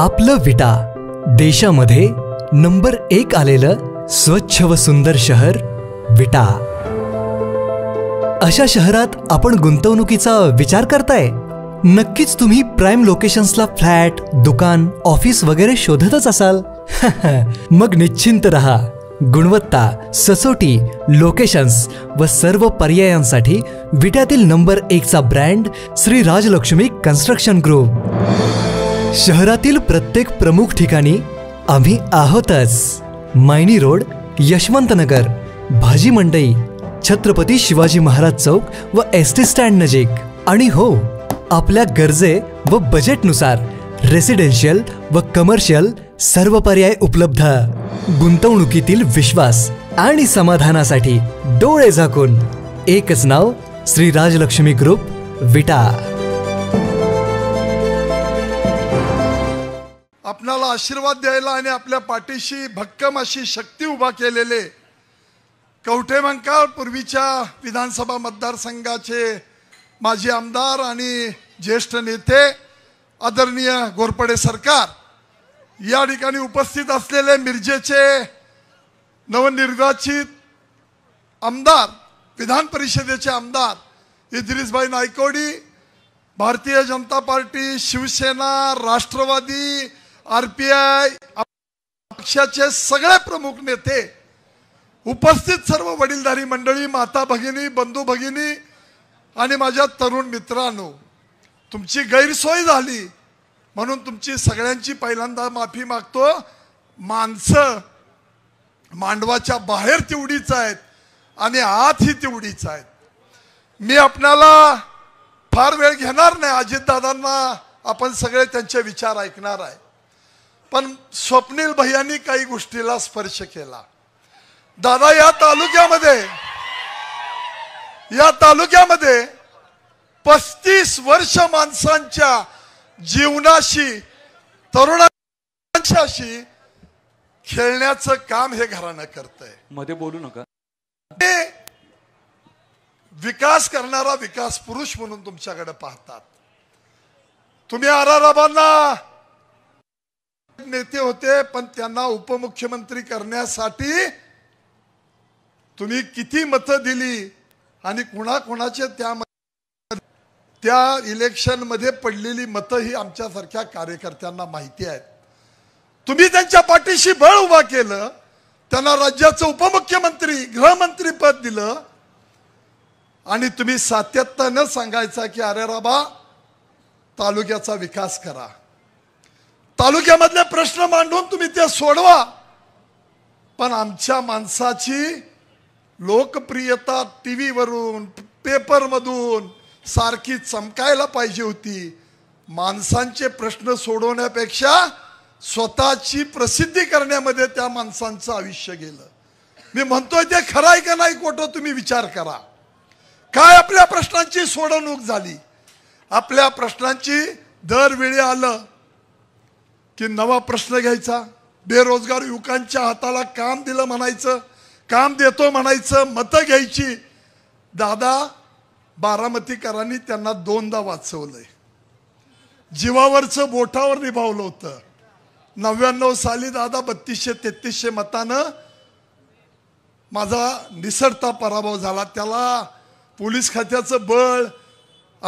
आपलं विटा देशामध्ये नंबर एक आलेलं स्वच्छ व सुंदर शहर विटा अशा शहरात आपण गुंतवणुकीचा विचार करताय नक्कीच तुम्ही प्राईम लोकेशन्सला फ्लॅट दुकान ऑफिस वगैरे शोधतच असाल मग निश्चिंत रहा गुणवत्ता ससोटी लोकेशन्स व सर्व पर्यायांसाठी विट्यातील नंबर एकचा brand Shri Rajlakshmi construction group शहरातील प्रत्येक प्रमुख ठिकाणी आम्ही आहोतच मायनी रोड यशवंतनगर भाजी मंडई छत्रपती शिवाजी महाराज चौक व एस टी स्टँड नजीक आणि हो आपल्या गरजे व बजेटनुसार रेसिडेन्शियल व कमर्शियल सर्व पर्याय उपलब्ध गुंतवणुकीतील विश्वास आणि समाधानासाठी डोळे झाकून एकच नाव श्री राजलक्ष्मी ग्रुप विटा आपणाला आशीर्वाद द्यायला आणि आपल्या पाठीशी भक्कम अशी शक्ती उभा केलेले मंकाळ पूर्वीच्या विधानसभा मतदारसंघाचे माजी आमदार आणि ज्येष्ठ नेते आदरणीय घोरपडे सरकार या ठिकाणी उपस्थित असलेले मिरजेचे नवनिर्वाचित आमदार विधान परिषदेचे आमदार इद्रिशभाई नायकोडी भारतीय जनता पार्टी शिवसेना राष्ट्रवादी आरपीआय पक्षाचे सगळे प्रमुख नेते उपस्थित सर्व वडीलधारी मंडळी माता भगिनी बंधू भगिनी आणि माझ्या तरुण मित्रांनो तुमची गैरसोय झाली म्हणून तुमची सगळ्यांची पहिल्यांदा माफी मागतो माणसं मांडवाच्या बाहेर तेवढीच आहेत आणि आत ही तेवढीच आहेत मी आपणाला फार वेळ घेणार नाही अजितदादांना आपण सगळे त्यांचे विचार ऐकणार आहे पण स्वप्नील भैयानी काही गोष्टीला स्पर्श केला दादा या तालुक्यामध्ये या तालुक्यामध्ये पस्तीस वर्ष माणसांच्या जीवनाशी तरुणांशी खेळण्याचं काम हे घरानं करतंय मध्ये बोलू नका विकास करणारा विकास पुरुष म्हणून तुमच्याकडे पाहतात तुम्ही राबांना नेते होते पण त्यांना उपमुख्यमंत्री करण्यासाठी तुम्ही किती मतं दिली आणि कुणाकुणाचे त्या त्या मध्ये पडलेली मतं ही आमच्यासारख्या कार्यकर्त्यांना माहिती आहेत तुम्ही त्यांच्या पाठीशी बळ उभा केलं त्यांना राज्याचं उपमुख्यमंत्री गृहमंत्री पद दिलं आणि तुम्ही सातत्यानं सांगायचा की अरे राबा तालुक्याचा विकास करा तालुक्यामधले प्रश्न मांडून तुम्ही ते सोडवा पण आमच्या माणसाची लोकप्रियता टी व्हीवरून पेपरमधून सारखी चमकायला पाहिजे होती माणसांचे प्रश्न सोडवण्यापेक्षा स्वतःची प्रसिद्धी करण्यामध्ये त्या माणसांचं आयुष्य गेलं मी म्हणतोय ते खरं आहे का नाही कोटो तुम्ही विचार करा काय आपल्या प्रश्नांची सोडवणूक झाली आपल्या प्रश्नांची दरवेळी आलं की नवा प्रश्न घ्यायचा बेरोजगार युवकांच्या हाताला काम दिलं म्हणायचं काम देतो म्हणायचं मतं घ्यायची दादा बारामतीकरांनी त्यांना दोनदा वाचवलंय जीवावरचं बोटावर निभावलं होतं नव्याण्णव साली दादा बत्तीसशे तेहतीसशे मतानं माझा निसरता पराभव झाला त्याला पोलीस खात्याचं बळ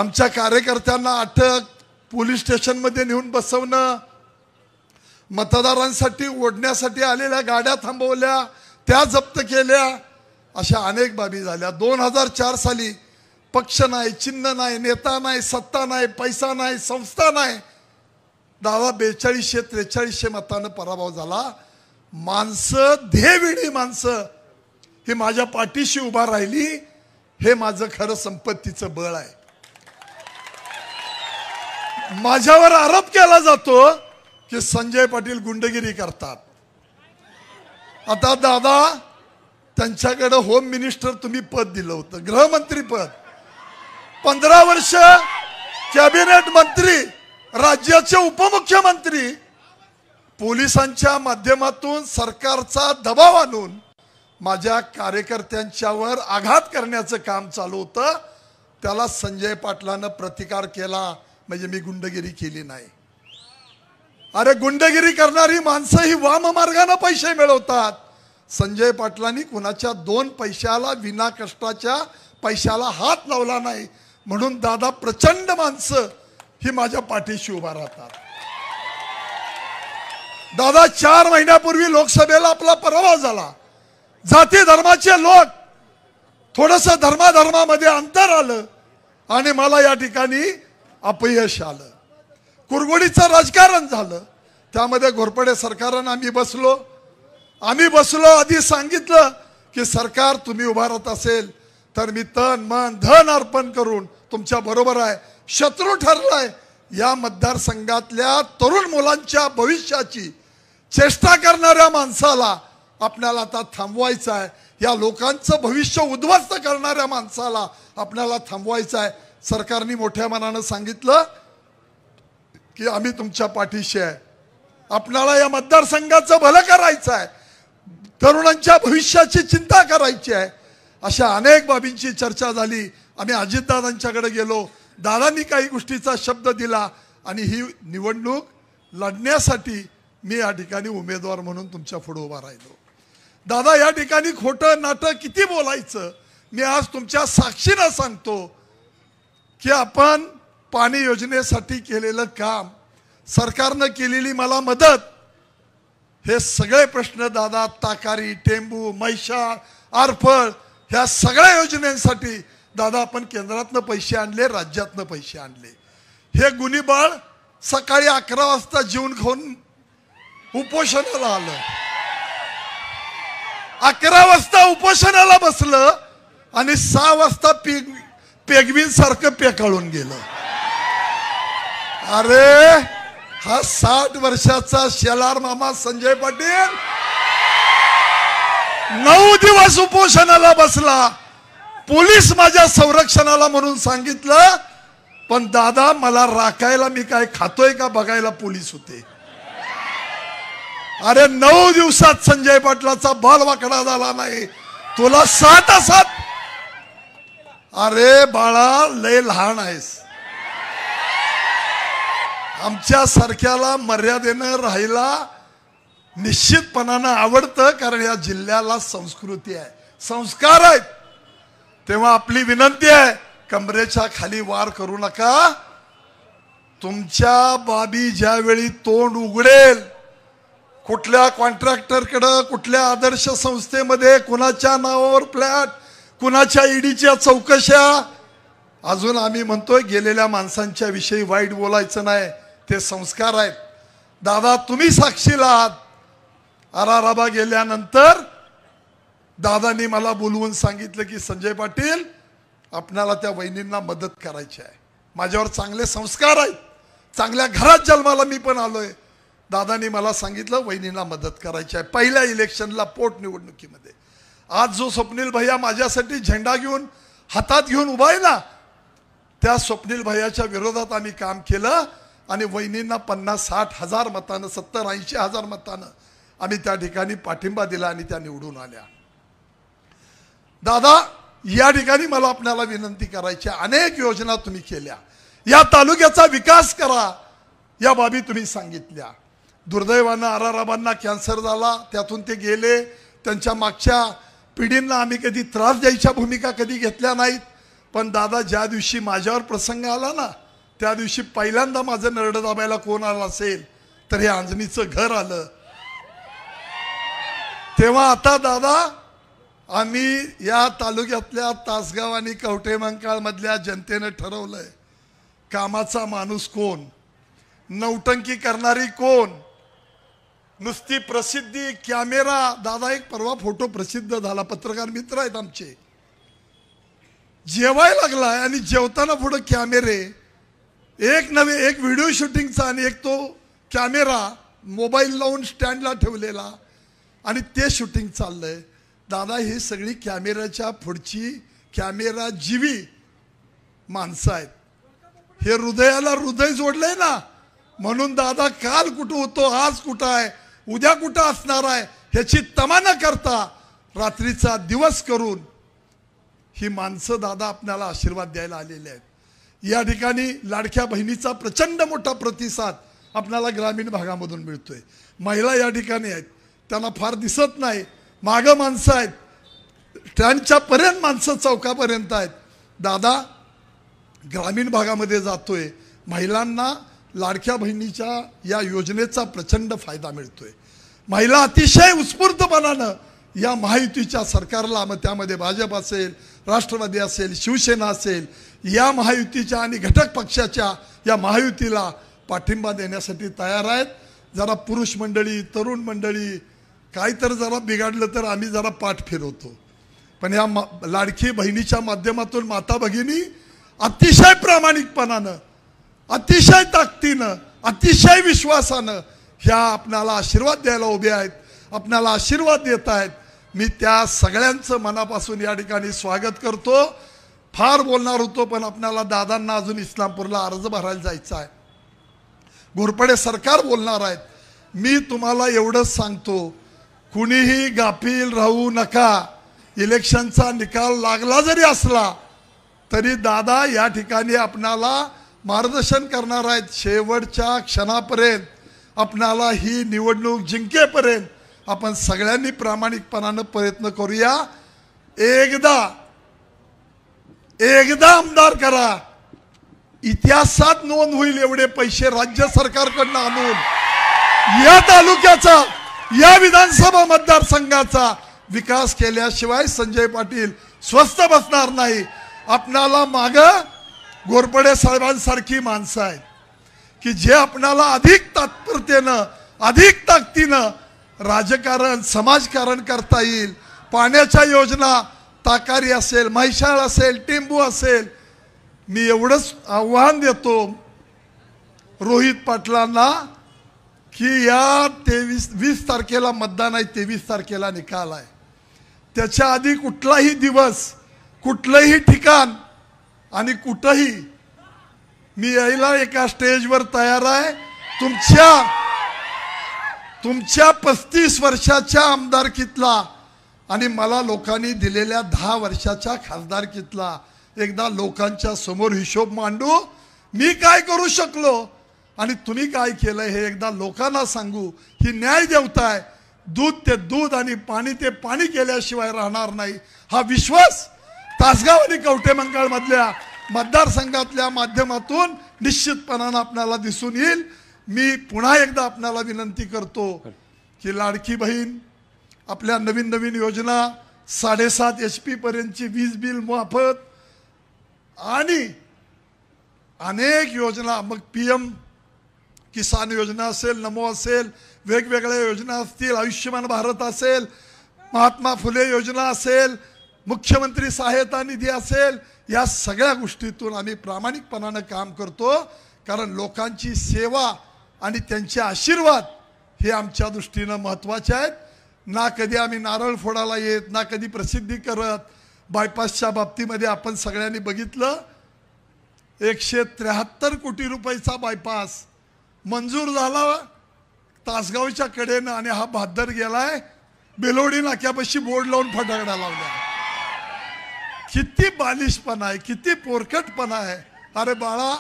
आमच्या कार्यकर्त्यांना अटक पोलीस स्टेशनमध्ये नेऊन बसवणं मतदारांसाठी ओढण्यासाठी आलेल्या गाड्या थांबवल्या त्या जप्त केल्या अशा अनेक बाबी झाल्या दोन हजार चार साली पक्ष नाही चिन्ह नाही नेता नाही सत्ता नाही पैसा नाही संस्था नाही दावा बेचाळीसशे त्रेचाळीसशे मतानं पराभव झाला माणसं ध्येविणी माणसं ही माझ्या पाठीशी उभा राहिली हे माझं खरं संपत्तीचं बळ आहे माझ्यावर आरोप केला जातो की संजय पाटील गुंडगिरी करतात आता दादा त्यांच्याकडे होम मिनिस्टर तुम्ही पद दिलं होतं गृहमंत्री पद पंधरा वर्ष कॅबिनेट मंत्री राज्याचे उपमुख्यमंत्री पोलिसांच्या माध्यमातून सरकारचा दबाव आणून माझ्या कार्यकर्त्यांच्यावर आघात करण्याचं काम चालू होतं त्याला संजय पाटलानं प्रतिकार केला म्हणजे मी गुंडगिरी केली नाही अरे गुंडगिरी करणारी माणसं ही वाम मार्गाने पैसे मिळवतात संजय पाटलांनी कुणाच्या दोन पैशाला विना कष्टाच्या पैशाला हात लावला नाही म्हणून दादा प्रचंड माणसं ही माझ्या पाठीशी उभा राहतात दादा चार महिन्यापूर्वी लोकसभेला आपला पराभव झाला जाती धर्माचे लोक थोडस धर्माधर्मामध्ये अंतर आलं आणि मला या ठिकाणी अपयश आलं कुरगुडीचं राजकारण झालं त्यामध्ये घोरपडे सरकारनं आम्ही बसलो आम्ही बसलो आधी सांगितलं की सरकार तुम्ही उभारत असेल तर मी तन मन धन अर्पण करून तुमच्या बरोबर आहे शत्रू ठरलाय या मतदारसंघातल्या तरुण मुलांच्या भविष्याची चेष्टा करणाऱ्या माणसाला आपल्याला आता थांबवायचं आहे या लोकांचं भविष्य उद्ध्वस्त करणाऱ्या माणसाला आपल्याला थांबवायचं आहे सरकारने मोठ्या मनानं सांगितलं की आम्ही तुमच्या पाठीशी आहे आपणाला या मतदारसंघाचं भलं करायचं आहे तरुणांच्या भविष्याची चिंता करायची आहे अशा अनेक बाबींची चर्चा झाली आम्ही अजितदादांच्याकडे गेलो दादांनी काही गोष्टीचा शब्द दिला आणि ही निवडणूक लढण्यासाठी मी या ठिकाणी उमेदवार म्हणून तुमच्या पुढे उभा राहिलो दादा या ठिकाणी खोटं नाटं किती बोलायचं मी आज तुमच्या साक्षीनं सांगतो की आपण पाणी योजनेसाठी केलेलं काम सरकारनं केलेली मला मदत हे सगळे प्रश्न दादा ताकारी टेंबू मैशा आरफळ ह्या सगळ्या योजनांसाठी दादा आपण केंद्रातनं पैसे आणले राज्यातनं पैसे आणले हे गुन्हेबाळ सकाळी अकरा वाजता जीवन खाऊन उपोषणाला आलं अकरा वाजता उपोषणाला बसलं आणि सहा वाजता पेगवीन सारखं पेकाळून गेलं अरे हा साठ वर्षाचा शेलार मामा संजय पाटील नऊ दिवस उपोषणाला बसला पोलीस माझ्या संरक्षणाला म्हणून सांगितलं पण दादा मला राखायला मी काय खातोय का बघायला पोलीस होते अरे नऊ दिवसात संजय पाटलाचा बल वाकडा झाला नाही तुला सात असत अरे बाळा लय लहान आहेस आमच्या सारख्याला मर्यादेनं राहायला निश्चितपणानं आवडतं कारण या जिल्ह्याला संस्कृती आहे संस्कार आहेत तेव्हा आपली विनंती आहे कमरेच्या खाली वार करू नका तुमच्या बाबी ज्यावेळी तोंड उघडेल कुठल्या कॉन्ट्रॅक्टरकडं कुठल्या आदर्श संस्थेमध्ये कुणाच्या नावावर फ्लॅट कुणाच्या ईडीच्या चौकशा अजून आम्ही म्हणतोय गेलेल्या माणसांच्या विषयी वाईट बोलायचं नाही ते संस्कार आहेत दादा तुम्ही साक्षीला आहात आराराबा गेल्यानंतर दादानी मला बोलवून सांगितलं की संजय पाटील आपणाला त्या वहिनींना मदत करायची आहे माझ्यावर चांगले संस्कार आहेत चांगल्या घरात जन्माला मी पण आलोय दादानी मला सांगितलं वहिनींना मदत करायची आहे पहिल्या इलेक्शनला पोटनिवडणुकीमध्ये आज जो स्वप्नील भैया माझ्यासाठी झेंडा घेऊन हातात घेऊन उभा आहे ना त्या स्वप्नील भैयाच्या विरोधात आम्ही काम केलं आणि वहिनींना पन्नास साठ हजार मतानं सत्तर ऐंशी हजार मतानं आम्ही त्या ठिकाणी पाठिंबा दिला आणि त्या निवडून आल्या दादा या ठिकाणी मला आपल्याला विनंती करायची अनेक योजना तुम्ही केल्या या तालुक्याचा विकास करा या बाबी तुम्ही सांगितल्या दुर्दैवानं आराराबांना कॅन्सर झाला त्यातून ते गेले त्यांच्या मागच्या पिढींना आम्ही कधी त्रास द्यायच्या भूमिका कधी घेतल्या नाहीत पण दादा ज्या दिवशी माझ्यावर प्रसंग आला ना त्या दिवशी पहिल्यांदा माझं नरड दाबायला कोण आलं असेल तर हे आंजणीचं घर आलं तेव्हा आता दादा आम्ही या तालुक्यातल्या तासगाव आणि कवठे मधल्या जनतेनं ठरवलंय कामाचा माणूस कोण नौटंकी करणारी कोण नुसती प्रसिद्धी कॅमेरा दादा एक परवा फोटो प्रसिद्ध झाला पत्रकार मित्र आहेत आमचे जेवाय लागलाय आणि जेवताना पुढे कॅमेरे एक नवे एक व्हिडिओ शूटिंगचा आणि एक तो कॅमेरा मोबाईल लावून स्टँडला ठेवलेला आणि ते शूटिंग चाललंय दादा ही सगळी कॅमेराच्या पुढची कॅमेरा जीवी माणसं आहेत हे हृदयाला हृदय जोडलंय ना म्हणून दादा काल कुठं होतो आज कुठं आहे उद्या कुठं असणार आहे ह्याची तमा न करता रात्रीचा दिवस करून ही माणसं दादा आपल्याला आशीर्वाद द्यायला आलेली आहेत या ठिकाणी लाडक्या बहिणीचा प्रचंड मोठा प्रतिसाद आपल्याला ग्रामीण भागामधून मिळतोय महिला या ठिकाणी आहेत त्यांना फार दिसत नाही मागं माणसं आहेत त्यांच्या पर्यंत माणसं चौकापर्यंत आहेत दादा ग्रामीण भागामध्ये जातोय महिलांना लाडक्या बहिणीच्या या योजनेचा प्रचंड फायदा मिळतोय महिला अतिशय उत्स्फूर्तपणानं या महायुतीच्या सरकारला मग त्यामध्ये भाजप असेल राष्ट्रवादी असेल शिवसेना असेल या महायुतीच्या आणि घटक पक्षाच्या या महायुतीला पाठिंबा देण्यासाठी तयार आहेत जरा पुरुष मंडळी तरुण मंडळी काय तर जरा बिघाडलं तर आम्ही जरा पाठ फिरवतो पण या मा लाडकी बहिणीच्या माध्यमातून माता भगिनी अतिशय प्रामाणिकपणानं अतिशय ताकदीनं अतिशय विश्वासानं ह्या आपणाला आशीर्वाद द्यायला उभे आहेत आपणाला आशीर्वाद देत आहेत मी त्या सगळ्यांचं मनापासून या ठिकाणी स्वागत करतो फार बोलणार होतो पण आपल्याला दादांना अजून इस्लामपूरला अर्ज भरायला जायचा आहे घोरपडे सरकार बोलणार आहेत मी तुम्हाला एवढंच सांगतो कुणीही गाफील राहू नका इलेक्शनचा निकाल लागला जरी असला तरी दादा या ठिकाणी आपणाला मार्गदर्शन करणार आहेत शेवटच्या क्षणापर्यंत आपणाला ही निवडणूक जिंकेपर्यंत आपण सगळ्यांनी प्रामाणिकपणानं प्रयत्न करूया एकदा एकदा आमदार करा इतिहासात नोंद होईल एवढे पैसे राज्य सरकारकडनं आणून या तालुक्याचा या विधानसभा मतदारसंघाचा विकास केल्याशिवाय संजय पाटील स्वस्त बसणार नाही आपणाला माग गोरपडे साहेबांसारखी माणसं आहेत की जे आपणाला अधिक तात्पुरतेनं अधिक ताकदीनं राजकारण समाजकारण करता येईल पाण्याच्या योजना ताकारी असेल म्हैशाळ असेल टेंबू असेल मी एवढंच आव्हान देतो रोहित पाटलांना की या तेवीस वीस तारखेला मतदान आहे तेवीस तारखेला निकाल आहे त्याच्या आधी कुठलाही दिवस कुठलंही ठिकाण आणि कुठंही मी यायला एका स्टेजवर तयार आहे तुमच्या तुमच्या पस्तीस वर्षाच्या आमदारकीतला आणि मला लोकांनी दिलेल्या दहा वर्षाच्या खासदारकीतला एकदा लोकांच्या समोर हिशोब मांडू मी काय करू शकलो आणि तुम्ही काय केलं हे एकदा लोकांना सांगू ही न्याय देवताय दूध ते दूध आणि पाणी ते पाणी केल्याशिवाय राहणार नाही हा विश्वास तासगाव आणि मंगळमधल्या मतदारसंघातल्या माध्यमातून निश्चितपणानं आपल्याला दिसून येईल मी पुन्हा एकदा आपणाला विनंती करतो की लाडकी बहीण आपल्या नवीन नवीन योजना साडेसात एच पी पर्यंतची वीज बिल मोफत आणि अनेक योजना मग पी एम किसान योजना असेल नमो असेल वेगवेगळ्या योजना असतील आयुष्यमान भारत असेल महात्मा फुले योजना असेल मुख्यमंत्री सहायता निधी असेल या सगळ्या गोष्टीतून आम्ही प्रामाणिकपणानं काम करतो कारण लोकांची सेवा आणि त्यांचे आशीर्वाद हे आमच्या दृष्टीनं महत्त्वाचे आहेत ना कधी आम्ही नारळ फोडायला येत ना कधी प्रसिद्धी करत बायपासच्या बाबतीमध्ये आपण सगळ्यांनी बघितलं एकशे त्र्याहत्तर कोटी रुपयाचा बायपास मंजूर झाला तासगावच्या कडेनं आणि हा भादर गेलाय बेलोडी नाक्यापाशी बोर्ड लावून फटाकडा लावला किती बालिशपणा आहे किती पोरकटपणा आहे अरे बाळा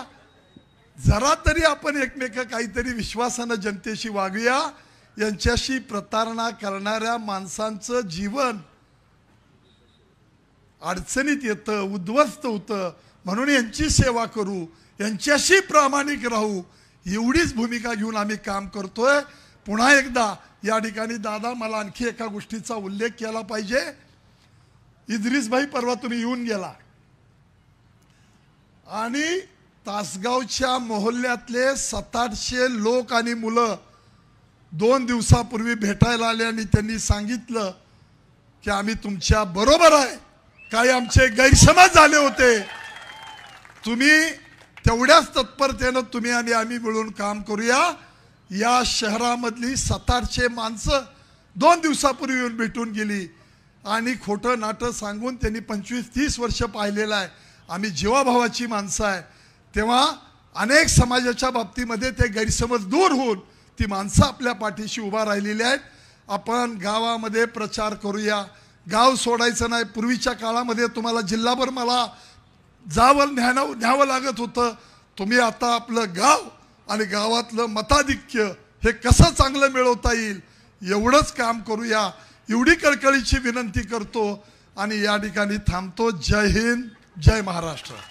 जरा तरी आपण एकमेक काहीतरी विश्वासानं जनतेशी वागूया यांच्याशी प्रतारणा करणाऱ्या माणसांचं जीवन अडचणीत येतं उद्ध्वस्त होतं म्हणून यांची सेवा करू यांच्याशी प्रामाणिक राहू एवढीच भूमिका घेऊन आम्ही काम करतोय पुन्हा एकदा या ठिकाणी दादा मला आणखी एका गोष्टीचा उल्लेख केला पाहिजे इद्रिसभाई परवा तुम्ही येऊन गेला आणि तासगावच्या मोहल्ल्यातले सतारशे लोक आणि मुलं दोन दिवसापूर्वी भेटायला आले आणि त्यांनी सांगितलं की आम्ही तुमच्या बरोबर आहे काही आमचे गैरसमज झाले होते तुम्ही तेवढ्याच तत्परतेनं तुम्ही आणि आम्ही मिळून काम करूया या शहरामधली सतारशे माणसं दोन दिवसापूर्वी येऊन भेटून गेली आणि खोटं नाटं सांगून त्यांनी पंचवीस तीस वर्ष पाहिलेलं आहे आम्ही जीवाभावाची माणसं आहे तेव्हा अनेक समाजाच्या बाबतीमध्ये ते गैरसमज दूर होऊन ती माणसं आपल्या पाठीशी उभा राहिलेली आहेत आपण गावामध्ये प्रचार करूया गाव सोडायचं नाही पूर्वीच्या काळामध्ये तुम्हाला जिल्हाभर मला जावं न्याव न्यावं लागत होतं तुम्ही आता आपलं गाव आणि गावातलं मताधिक्य हे कसं चांगलं मिळवता येईल एवढंच काम करूया एवढी कळकळीची विनंती करतो आणि या ठिकाणी थांबतो जय हिंद जय महाराष्ट्र